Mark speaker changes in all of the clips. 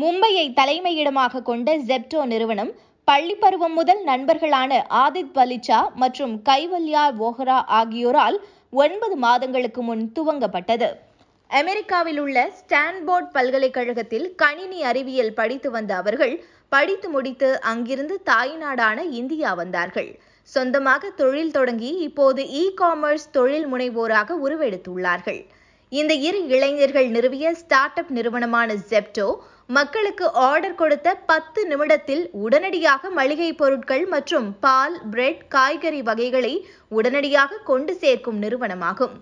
Speaker 1: மும்பையை தலைமையிடமாக கொண்ட ஜெப்டோ நிறுவனம் பள்ளி பருவம் முதல் நண்பர்களான ஆதித் பலிச்சா மற்றும் கைவல்யா ஓஹரா ஆகியோரால் ஒன்பது மாதங்களுக்கு முன் துவங்கப்பட்டது அமெரிக்காவில் உள்ள ஸ்டான்போர்ட் பல்கலைக்கழகத்தில் கணினி அறிவியல் படித்து வந்த அவர்கள் படித்து முடித்து அங்கிருந்து தாய்நாடான இந்தியா வந்தார்கள் சொந்தமாக தொழில் தொடங்கி இப்போது இ காமர்ஸ் தொழில் முனைவோராக உருவெடுத்துள்ளார்கள் இந்த இரு இளைஞர்கள் நிறுவிய ஸ்டார்ட் அப் நிறுவனமான ஜெப்டோ மக்களுக்கு ஆர்டர் கொடுத்த பத்து நிமிடத்தில் உடனடியாக மளிகை பொருட்கள் மற்றும் பால் பிரெட் காய்கறி வகைகளை உடனடியாக கொண்டு சேர்க்கும் நிறுவனமாகும்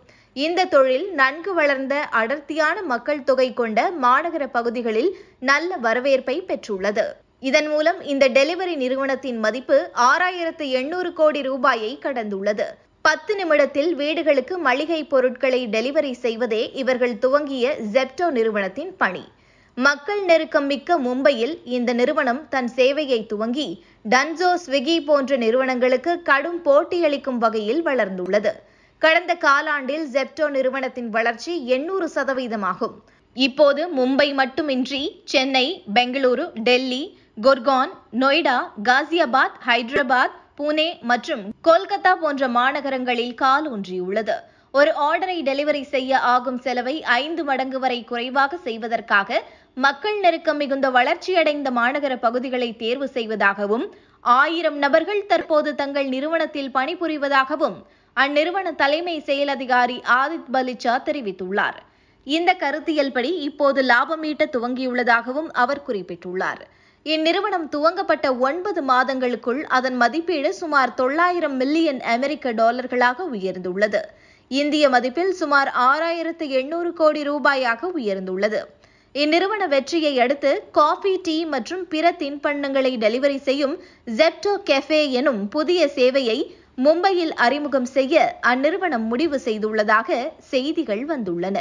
Speaker 1: இந்த தொழில் நன்கு வளர்ந்த அடர்த்தியான மக்கள் தொகை கொண்ட மாநகர பகுதிகளில் நல்ல வரவேற்பை பெற்றுள்ளது இதன் மூலம் இந்த டெலிவரி நிறுவனத்தின் மதிப்பு ஆறாயிரத்து எண்ணூறு கோடி ரூபாயை கடந்துள்ளது பத்து நிமிடத்தில் வீடுகளுக்கு மளிகை பொருட்களை டெலிவரி செய்வதே இவர்கள் துவங்கிய ஜெப்டோ நிறுவனத்தின் பணி மக்கள் நெருக்கம் மிக்க மும்பையில் இந்த நிறுவனம் தன் சேவையை துவங்கி டன்சோ ஸ்விக்கி போன்ற நிறுவனங்களுக்கு கடும் போட்டியளிக்கும் வகையில் வளர்ந்துள்ளது கடந்த காலாண்டில் ஜெப்டோ நிறுவனத்தின் வளர்ச்சி எண்ணூறு சதவீதமாகும் இப்போது மும்பை மட்டுமின்றி சென்னை பெங்களூரு டெல்லி குர்கான் நொய்டா காசியாபாத் ஹைதராபாத் புனே மற்றும் கொல்கத்தா போன்ற மாநகரங்களில் காலூன்றியுள்ளது ஒரு ஆர்டரை டெலிவரி செய்ய ஆகும் செலவை ஐந்து மடங்கு வரை குறைவாக செய்வதற்காக மக்கள் நெருக்கம் மிகுந்த வளர்ச்சியடைந்த மாநகர பகுதிகளை தேர்வு செய்வதாகவும் ஆயிரம் நபர்கள் தற்போது தங்கள் நிறுவனத்தில் பணிபுரிவதாகவும் அந்நிறுவன தலைமை செயல் அதிகாரி ஆதித் பலிச்சா தெரிவித்துள்ளார் இந்த கருத்தியல்படி இப்போது லாபம் ஈட்ட துவங்கியுள்ளதாகவும் அவர் குறிப்பிட்டுள்ளார் இந்நிறுவனம் துவங்கப்பட்ட ஒன்பது மாதங்களுக்குள் அதன் மதிப்பீடு சுமார் தொள்ளாயிரம் மில்லியன் அமெரிக்க டாலர்களாக உயர்ந்துள்ளது இந்திய மதிப்பில் சுமார் ஆறாயிரத்து எண்ணூறு கோடி ரூபாயாக உயர்ந்துள்ளது இந்நிறுவன வெற்றியை அடுத்து காஃபி டீ மற்றும் பிற தின்பண்ணங்களை டெலிவரி செய்யும் ஜெப்டோ கெஃபே எனும் புதிய சேவையை மும்பையில் அறிமுகம் செய்ய அந்நிறுவனம் முடிவு செய்துள்ளதாக செய்திகள் வந்துள்ளன